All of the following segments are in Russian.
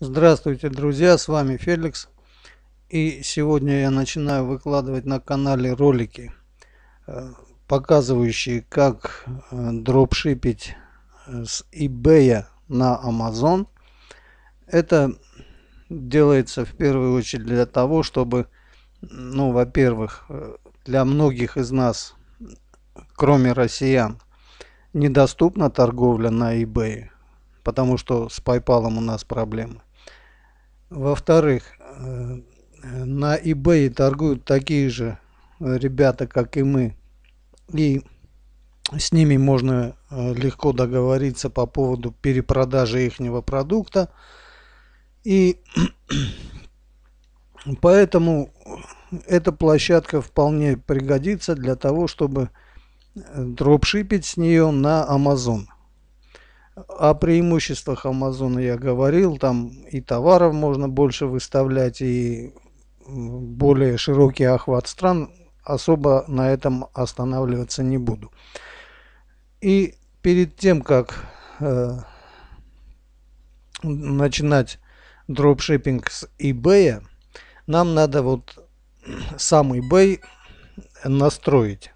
Здравствуйте, друзья, с вами Феликс. И сегодня я начинаю выкладывать на канале ролики, э, показывающие, как э, дропшипить э, с eBay на Amazon. Это делается в первую очередь для того, чтобы, ну, во-первых, для многих из нас, кроме россиян, недоступна торговля на eBay, потому что с PayPal у нас проблемы. Во-вторых, э, на eBay торгуют такие же ребята, как и мы. И с ними можно э, легко договориться по поводу перепродажи ихнего продукта. И поэтому эта площадка вполне пригодится для того, чтобы э, дропшипить с нее на Amazon. О преимуществах Амазона я говорил, там и товаров можно больше выставлять, и более широкий охват стран. Особо на этом останавливаться не буду. И перед тем, как э, начинать дропшиппинг с eBay, нам надо вот сам eBay настроить.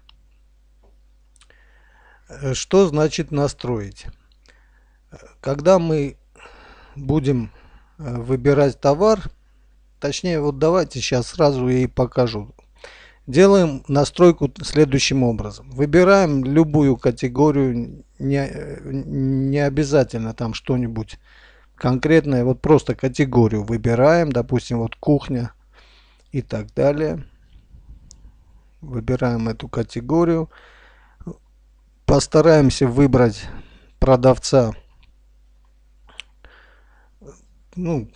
Что значит настроить? Когда мы будем э, выбирать товар, точнее вот давайте сейчас сразу и покажу. Делаем настройку следующим образом. Выбираем любую категорию, не, э, не обязательно там что-нибудь конкретное, вот просто категорию выбираем, допустим вот кухня и так далее. Выбираем эту категорию. Постараемся выбрать продавца ну,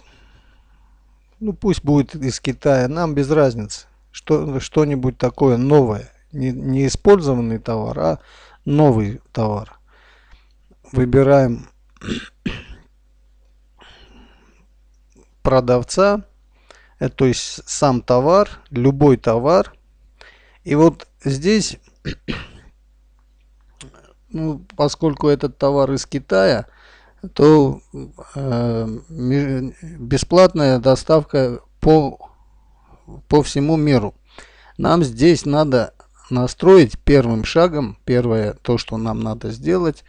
ну пусть будет из Китая, нам без разницы, что, что-нибудь такое новое, не, не использованный товар, а новый товар. Выбираем продавца, то есть сам товар, любой товар. И вот здесь, ну, поскольку этот товар из Китая, то э, бесплатная доставка по, по всему миру. Нам здесь надо настроить первым шагом, первое то, что нам надо сделать,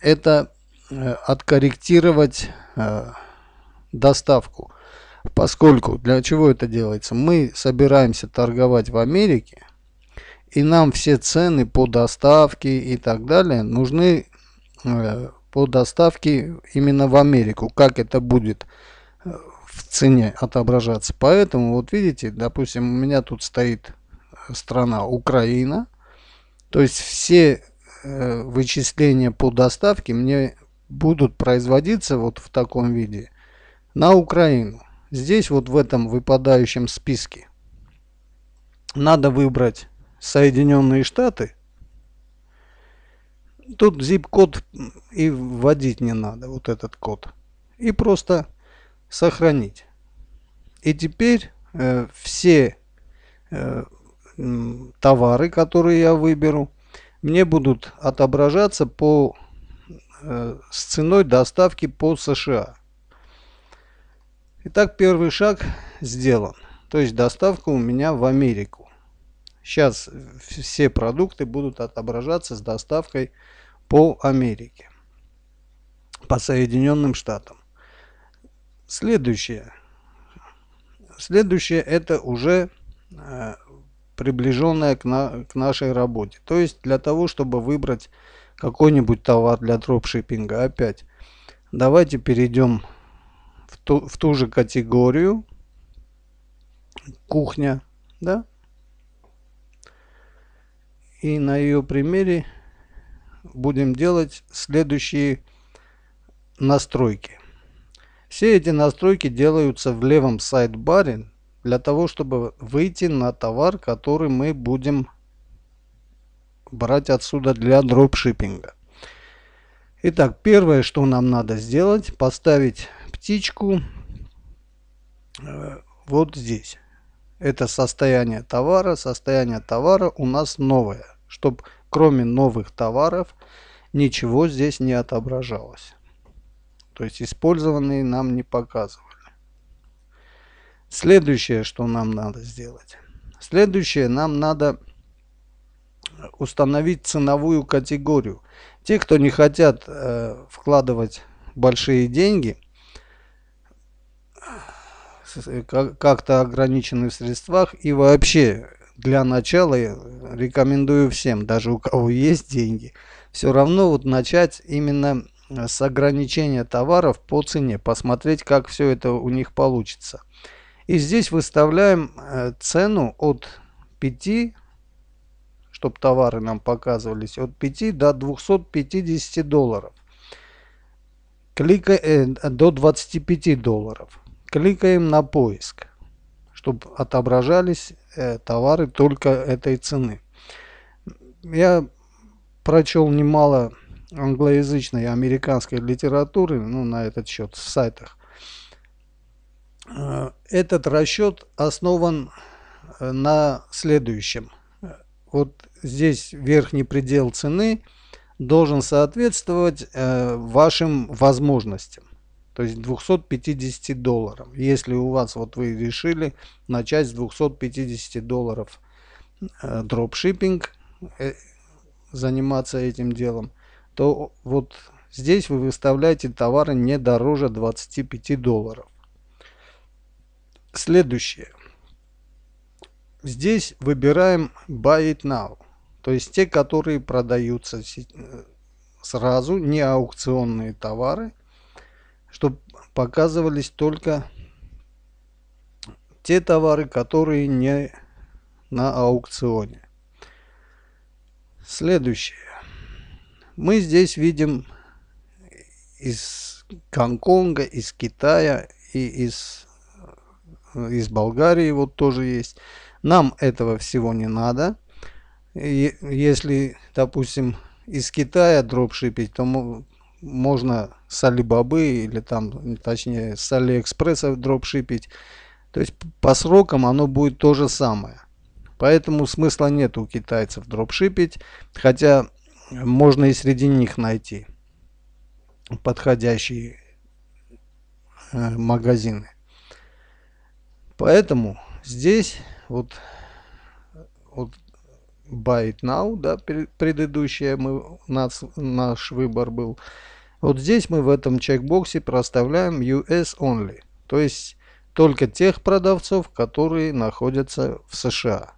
это э, откорректировать э, доставку. Поскольку для чего это делается? Мы собираемся торговать в Америке, и нам все цены по доставке и так далее нужны э, по доставке именно в Америку, как это будет э, в цене отображаться. Поэтому, вот видите, допустим, у меня тут стоит э, страна Украина. То есть все э, вычисления по доставке мне будут производиться вот в таком виде на Украину. Здесь вот в этом выпадающем списке надо выбрать Соединенные Штаты Тут zip-код и вводить не надо, вот этот код. И просто сохранить. И теперь э, все э, товары, которые я выберу, мне будут отображаться по, э, с ценой доставки по США. Итак, первый шаг сделан. То есть доставка у меня в Америку. Сейчас все продукты будут отображаться с доставкой по Америке, по Соединенным Штатам. Следующее. Следующее это уже э, приближенное к, на, к нашей работе. То есть для того, чтобы выбрать какой-нибудь товар для дропшиппинга опять. Давайте перейдем в ту, в ту же категорию. Кухня. Да? И на ее примере будем делать следующие настройки. Все эти настройки делаются в левом сайдбаре для того, чтобы выйти на товар, который мы будем брать отсюда для дропшиппинга. Итак, первое, что нам надо сделать, поставить птичку э, вот здесь. Это состояние товара. Состояние товара у нас новое. Чтобы кроме новых товаров, ничего здесь не отображалось. То есть использованные нам не показывали. Следующее, что нам надо сделать. Следующее, нам надо установить ценовую категорию. Те, кто не хотят э, вкладывать большие деньги, э, как-то ограничены в средствах и вообще для начала рекомендую всем, даже у кого есть деньги, все равно вот начать именно э, с ограничения товаров по цене, посмотреть, как все это у них получится. И здесь выставляем э, цену от 5, чтобы товары нам показывались, от 5 до 250 долларов. Клика, э, до 25 долларов. Кликаем на поиск, чтобы отображались Э, товары только этой цены. Я прочел немало англоязычной американской литературы ну, на этот счет в сайтах. Э, этот расчет основан э, на следующем. Вот здесь верхний предел цены должен соответствовать вашим возможностям то есть 250 долларов. Если у вас вот вы решили начать с 250 долларов э, дропшиппинг, э, заниматься этим делом, то вот здесь вы выставляете товары не дороже 25 долларов. Следующее. Здесь выбираем Buy It Now, то есть те, которые продаются э, сразу, не аукционные товары, что показывались только те товары, которые не на аукционе. Следующее. Мы здесь видим из Гонконга, из Китая и из, из Болгарии вот тоже есть. Нам этого всего не надо. И если, допустим, из Китая дропшипить, то можно с Алибабы или там, точнее, с Алиэкспресса дропшипить. То есть по срокам оно будет то же самое. Поэтому смысла нет у китайцев дропшипить, хотя можно и среди них найти подходящие э, магазины. Поэтому здесь вот, вот buy now, да, предыдущая мы, нас, наш выбор был. Вот здесь мы в этом чекбоксе проставляем US only, то есть только тех продавцов, которые находятся в США.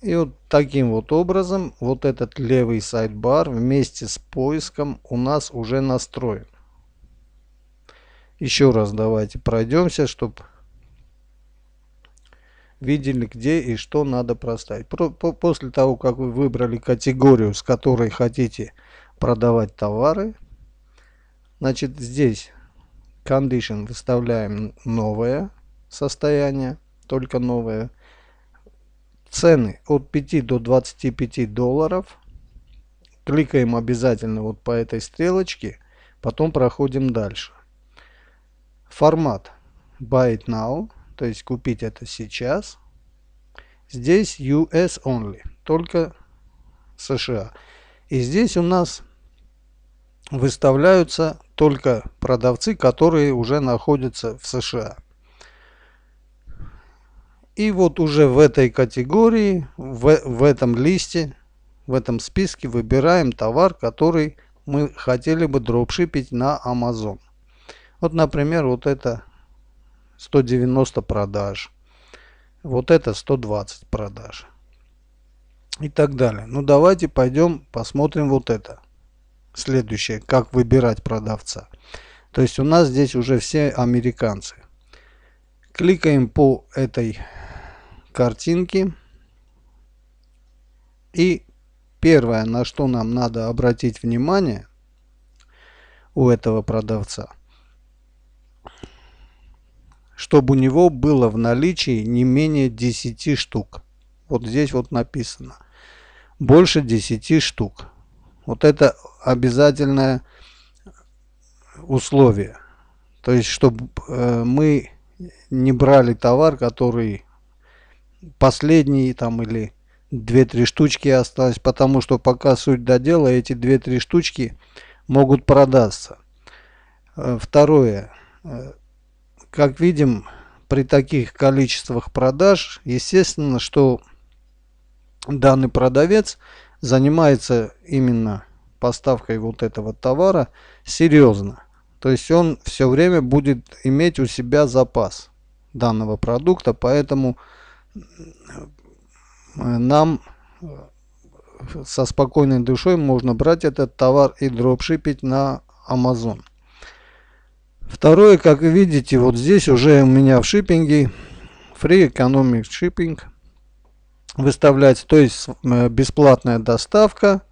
И вот таким вот образом вот этот левый сайт-бар вместе с поиском у нас уже настроен. Еще раз давайте пройдемся, чтобы видели, где и что надо проставить. Про, по, после того, как вы выбрали категорию, с которой хотите продавать товары, значит здесь condition выставляем новое состояние, только новое. Цены от 5 до 25 долларов. Кликаем обязательно вот по этой стрелочке, потом проходим дальше. Формат Buy It Now то есть купить это сейчас. Здесь US only, только США. И здесь у нас выставляются только продавцы, которые уже находятся в США. И вот уже в этой категории, в, в этом листе, в этом списке выбираем товар, который мы хотели бы дропшипить на Amazon. Вот, например, вот это 190 продаж. Вот это 120 продаж. И так далее. Ну давайте пойдем посмотрим вот это. Следующее, как выбирать продавца. То есть у нас здесь уже все американцы. Кликаем по этой картинке. И первое, на что нам надо обратить внимание у этого продавца – чтобы у него было в наличии не менее 10 штук. Вот здесь вот написано. Больше 10 штук. Вот это обязательное условие. То есть, чтобы э, мы не брали товар, который последний там или 2-3 штучки осталось, потому что пока суть до дела, эти 2-3 штучки могут продаться. Э, второе. Э, как видим, при таких количествах продаж, естественно, что данный продавец занимается именно поставкой вот этого товара серьезно. То есть он все время будет иметь у себя запас данного продукта, поэтому э, нам э, со спокойной душой можно брать этот товар и дропшипить на Amazon. Второе, как видите, вот здесь уже у меня в шиппинге Free Economic Shipping выставляется, то есть э, бесплатная доставка,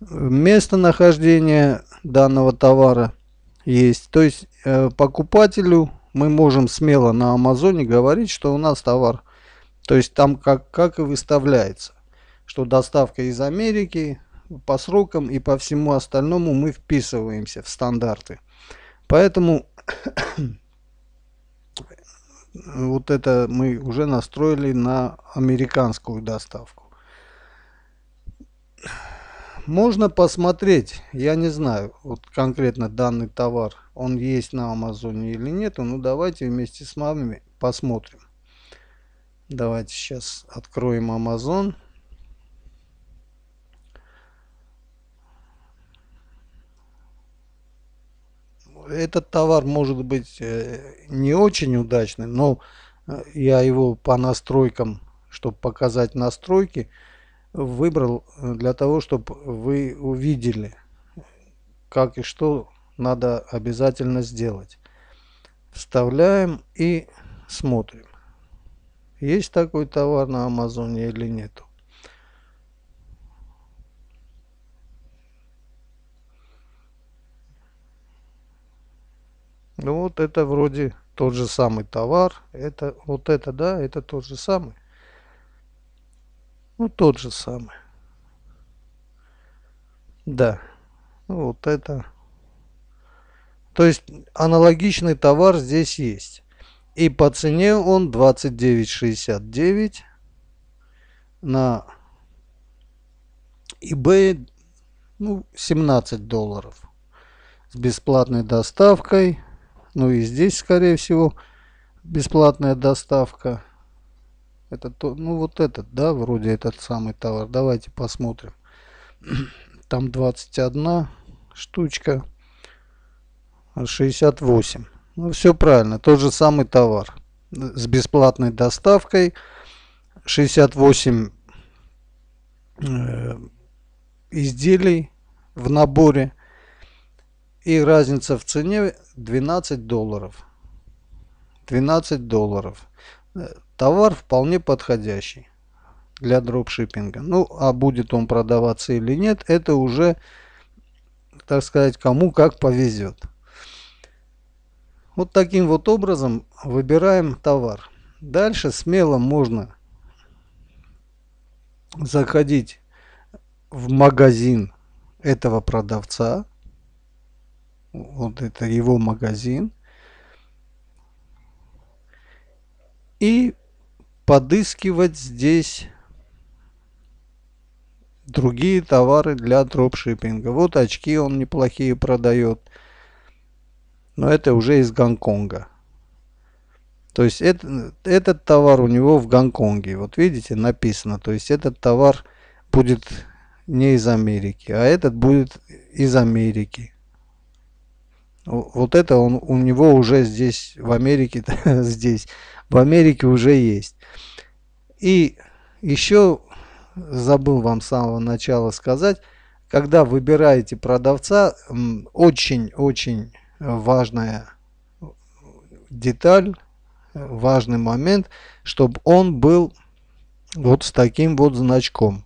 местонахождение данного товара есть. То есть э, покупателю мы можем смело на Амазоне говорить, что у нас товар, то есть там как, как и выставляется, что доставка из Америки по срокам и по всему остальному мы вписываемся в стандарты. Поэтому вот это мы уже настроили на американскую доставку. Можно посмотреть, я не знаю, вот конкретно данный товар, он есть на Амазоне или нет. Ну давайте вместе с мамами посмотрим. Давайте сейчас откроем Amazon. этот товар может быть э, не очень удачный, но э, я его по настройкам, чтобы показать настройки, выбрал э, для того, чтобы вы увидели, как и что надо обязательно сделать. Вставляем и смотрим, есть такой товар на Амазоне или нету? Ну вот это вроде тот же самый товар. Это вот это, да, это тот же самый. Ну тот же самый. Да. Ну, вот это. То есть аналогичный товар здесь есть. И по цене он 29,69 на eBay ну, 17 долларов с бесплатной доставкой ну и здесь, скорее всего, бесплатная доставка. Это то, ну вот этот, да, вроде этот самый товар. Давайте посмотрим. Там 21 штучка, 68. Ну все правильно, тот же самый товар с бесплатной доставкой. 68 э, изделий в наборе – и разница в цене 12 долларов. 12 долларов. Э, товар вполне подходящий для дропшиппинга. Ну, а будет он продаваться или нет, это уже, так сказать, кому как повезет. Вот таким вот образом выбираем товар. Дальше смело можно заходить в магазин этого продавца вот это его магазин. И подыскивать здесь другие товары для дропшиппинга. Вот очки он неплохие продает. Но это уже из Гонконга. То есть это, этот товар у него в Гонконге. Вот видите, написано. То есть этот товар будет не из Америки, а этот будет из Америки. Вот это он, у него уже здесь, в Америке, здесь, в Америке уже есть. И еще забыл вам с самого начала сказать, когда выбираете продавца, очень-очень важная деталь, важный момент, чтобы он был вот с таким вот значком.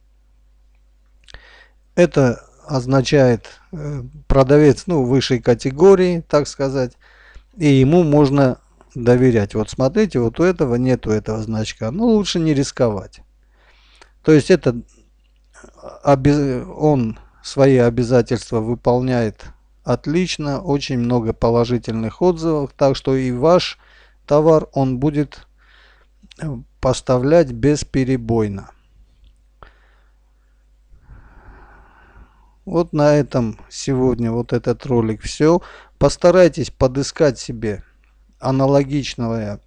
Это означает э, продавец ну, высшей категории, так сказать, и ему можно доверять. Вот смотрите, вот у этого нету этого значка. Ну, лучше не рисковать. То есть это он свои обязательства выполняет отлично, очень много положительных отзывов, так что и ваш товар он будет э, поставлять бесперебойно. Вот на этом сегодня вот этот ролик все. Постарайтесь подыскать себе аналогичное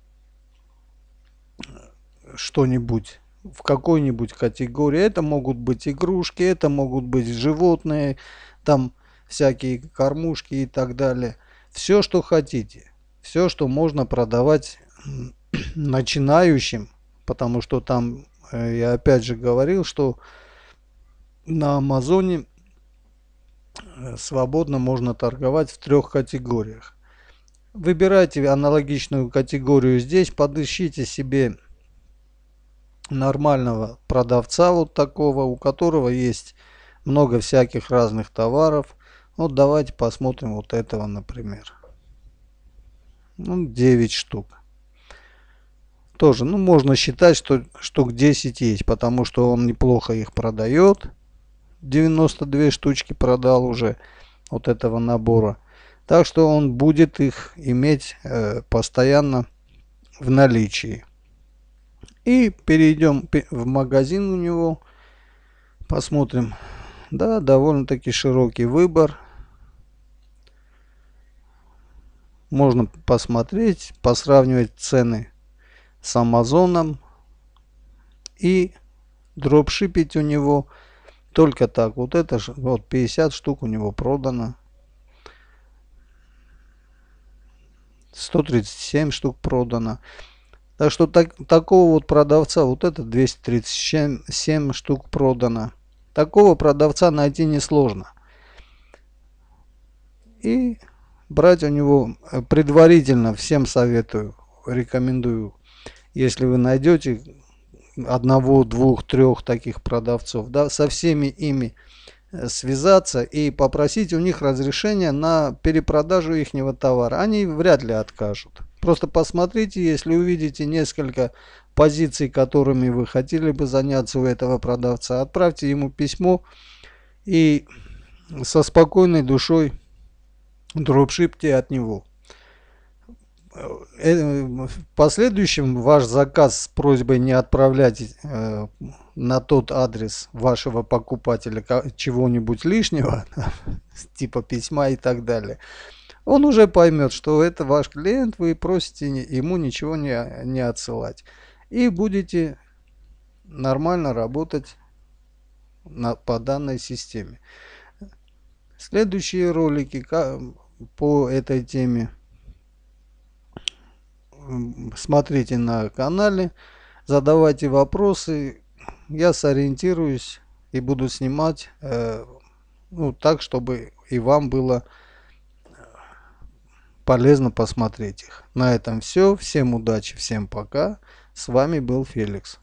что-нибудь в какой-нибудь категории. Это могут быть игрушки, это могут быть животные, там всякие кормушки и так далее. Все, что хотите. Все, что можно продавать начинающим, потому что там э, я опять же говорил, что на Амазоне Э, свободно можно торговать в трех категориях. Выбирайте аналогичную категорию здесь, подыщите себе нормального продавца вот такого, у которого есть много всяких разных товаров. Вот ну, давайте посмотрим вот этого, например. Ну, 9 штук. Тоже, ну, можно считать, что штук 10 есть, потому что он неплохо их продает. 92 штучки продал уже вот этого набора. Так что он будет их иметь э, постоянно в наличии. И перейдем в магазин у него. Посмотрим. Да, довольно-таки широкий выбор. Можно посмотреть, посравнивать цены с Амазоном. И дропшипить у него – только так. Вот это вот 50 штук у него продано. 137 штук продано. Так что так, такого вот продавца, вот это 237 штук продано. Такого продавца найти несложно. И брать у него э, предварительно, всем советую, рекомендую. Если вы найдете одного, двух, трех таких продавцов, да, со всеми ими э, связаться и попросить у них разрешения на перепродажу ихнего товара. Они вряд ли откажут. Просто посмотрите, если увидите несколько позиций, которыми вы хотели бы заняться у этого продавца, отправьте ему письмо и со спокойной душой дропшипте от него. Э, в последующем ваш заказ с просьбой не отправлять э, на тот адрес вашего покупателя чего-нибудь лишнего, типа письма и так далее, он уже поймет, что это ваш клиент, вы просите ему ничего не, не отсылать. И будете нормально работать на, по данной системе. Следующие ролики по этой теме смотрите на канале, задавайте вопросы, я сориентируюсь и буду снимать э, ну, так, чтобы и вам было э, полезно посмотреть их. На этом все. Всем удачи, всем пока. С вами был Феликс.